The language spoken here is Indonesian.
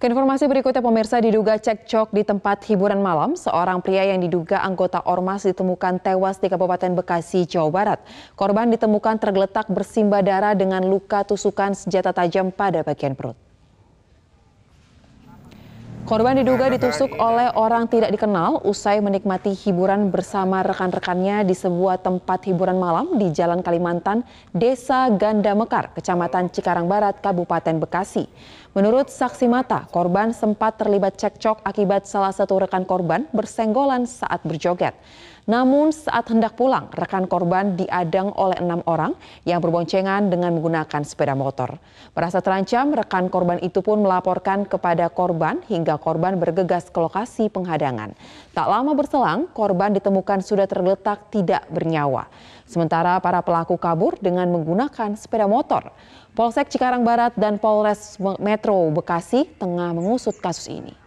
Keinformasi berikutnya pemirsa diduga cekcok di tempat hiburan malam, seorang pria yang diduga anggota Ormas ditemukan tewas di Kabupaten Bekasi, Jawa Barat. Korban ditemukan tergeletak bersimba darah dengan luka tusukan senjata tajam pada bagian perut. Korban diduga ditusuk oleh orang tidak dikenal usai menikmati hiburan bersama rekan-rekannya di sebuah tempat hiburan malam di Jalan Kalimantan, Desa Ganda Mekar, Kecamatan Cikarang Barat, Kabupaten Bekasi. Menurut saksi mata, korban sempat terlibat cekcok akibat salah satu rekan korban bersenggolan saat berjoget. Namun saat hendak pulang, rekan korban diadang oleh enam orang yang berboncengan dengan menggunakan sepeda motor. Merasa terancam, rekan korban itu pun melaporkan kepada korban hingga korban bergegas ke lokasi penghadangan. Tak lama berselang, korban ditemukan sudah terletak tidak bernyawa. Sementara para pelaku kabur dengan menggunakan sepeda motor. Polsek Cikarang Barat dan Polres Metro Bekasi tengah mengusut kasus ini.